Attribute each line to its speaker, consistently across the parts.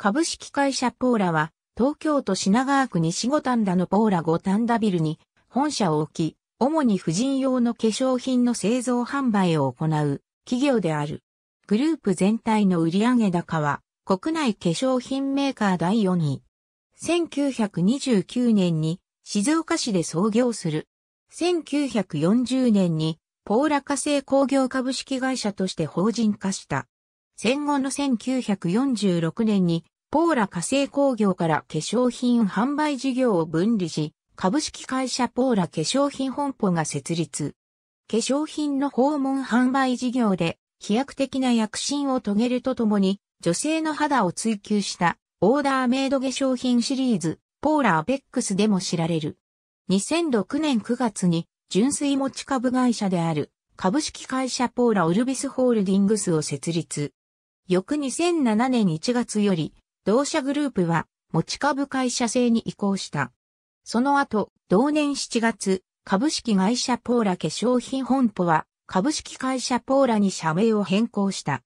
Speaker 1: 株式会社ポーラは、東京都品川区西五反田のポーラ五反田ビルに本社を置き、主に婦人用の化粧品の製造販売を行う企業である。グループ全体の売上高は国内化粧品メーカー第4位。1929年に静岡市で創業する。1940年にポーラ化成工業株式会社として法人化した。戦後の1946年に、ポーラ化成工業から化粧品販売事業を分離し、株式会社ポーラ化粧品本舗が設立。化粧品の訪問販売事業で飛躍的な躍進を遂げるとともに、女性の肌を追求したオーダーメイド化粧品シリーズ、ポーラーベックスでも知られる。2006年9月に純粋持ち株会社である株式会社ポーラオルビスホールディングスを設立。翌2007年1月より、同社グループは持ち株会社制に移行した。その後、同年7月、株式会社ポーラ化粧品本舗は、株式会社ポーラに社名を変更した。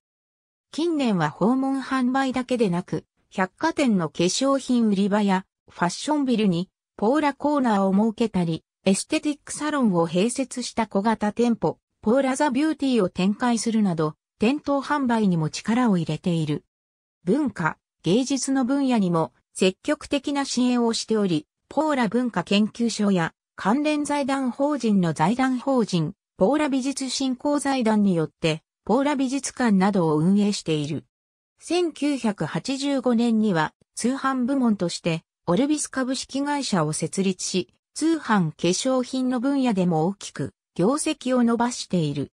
Speaker 1: 近年は訪問販売だけでなく、百貨店の化粧品売り場やファッションビルにポーラコーナーを設けたり、エステティックサロンを併設した小型店舗、ポーラザビューティーを展開するなど、店頭販売にも力を入れている。文化、芸術の分野にも積極的な支援をしており、ポーラ文化研究所や関連財団法人の財団法人、ポーラ美術振興財団によって、ポーラ美術館などを運営している。1985年には通販部門としてオルビス株式会社を設立し、通販化粧品の分野でも大きく業績を伸ばしている。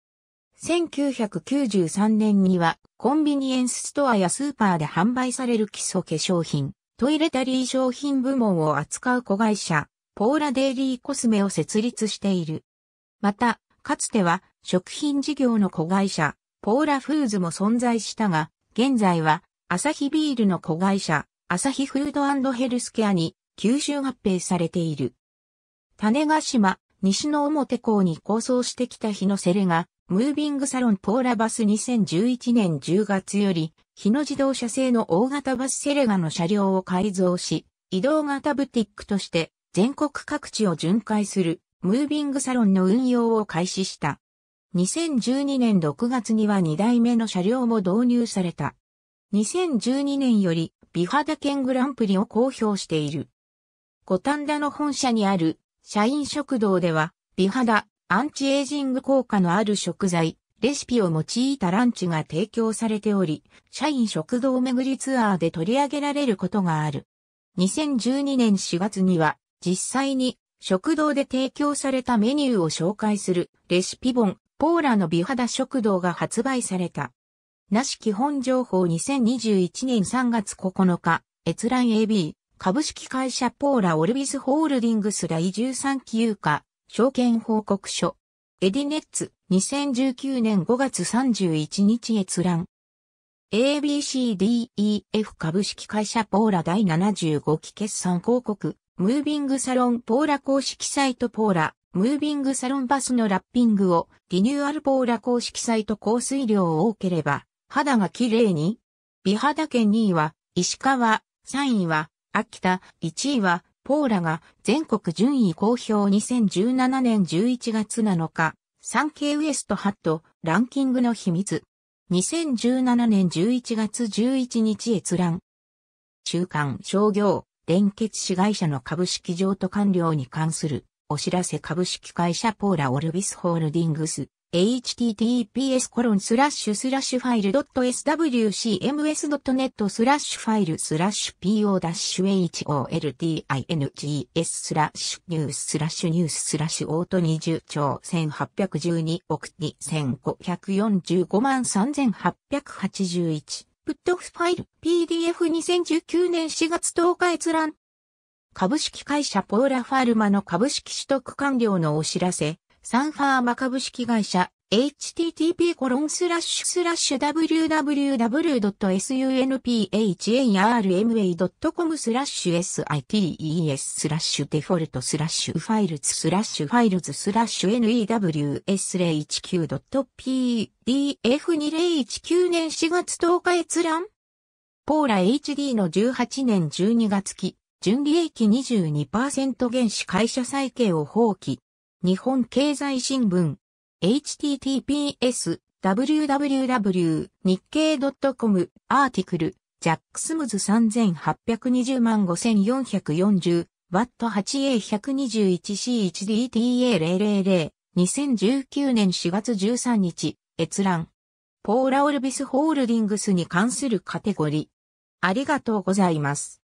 Speaker 1: 1993年にはコンビニエンスストアやスーパーで販売される基礎化粧品、トイレタリー商品部門を扱う子会社、ポーラデイリーコスメを設立している。また、かつては食品事業の子会社、ポーラフーズも存在したが、現在はアサヒビールの子会社、アサヒフードヘルスケアに吸収合併されている。種ヶ島、西の表港に構想してきた日のセレが、ムービングサロンポーラバス2011年10月より、日野自動車製の大型バスセレガの車両を改造し、移動型ブティックとして全国各地を巡回するムービングサロンの運用を開始した。2012年6月には2台目の車両も導入された。2012年より美肌県グランプリを公表している。五反田の本社にある社員食堂では、美肌、アンチエイジング効果のある食材、レシピを用いたランチが提供されており、社員食堂巡りツアーで取り上げられることがある。2012年4月には、実際に食堂で提供されたメニューを紹介するレシピ本、ポーラの美肌食堂が発売された。なし基本情報2021年3月9日、閲覧 AB、株式会社ポーラオルビスホールディングス第13期有価、証券報告書。エディネッツ、2019年5月31日閲覧。ABCDEF 株式会社ポーラ第75期決算広告、ムービングサロンポーラ公式サイトポーラ、ムービングサロンバスのラッピングを、リニューアルポーラ公式サイト香水量を多ければ、肌が綺麗に美肌県2位は、石川、3位は、秋田、1位は、ポーラが全国順位公表2017年11月7日、産経ウエストハットランキングの秘密。2017年11月11日閲覧。中間商業連結子会社の株式譲渡完了に関するお知らせ株式会社ポーラオルビスホールディングス https コロンスラッシュスラッシュファイル .swcms.net スラッシュファイルスラッシュ po-holtings スラッシュニューススラッシュニューススラッシュオート20兆1812億2545万3881プットファイル PDF2019 年4月10日閲覧株式会社ポーラファルマの株式取得完了のお知らせサンファーマ株式会社 http://www.sunparma.com h スラッシュ sites スラッシュデフォルトスラッシュファイルズスラッシュファイルズスラッシュ news019.pdf2019 年4月10日閲覧ポーラ HD の18年12月期、純利益22%減資会社再建を放棄。日本経済新聞 https www 日経 .com アーティクルジャックスムズ3820万5440ト8 a 1 2 1 c 1 d t a 0 0 0 2019年4月13日閲覧ポーラオルビスホールディングスに関するカテゴリーありがとうございます。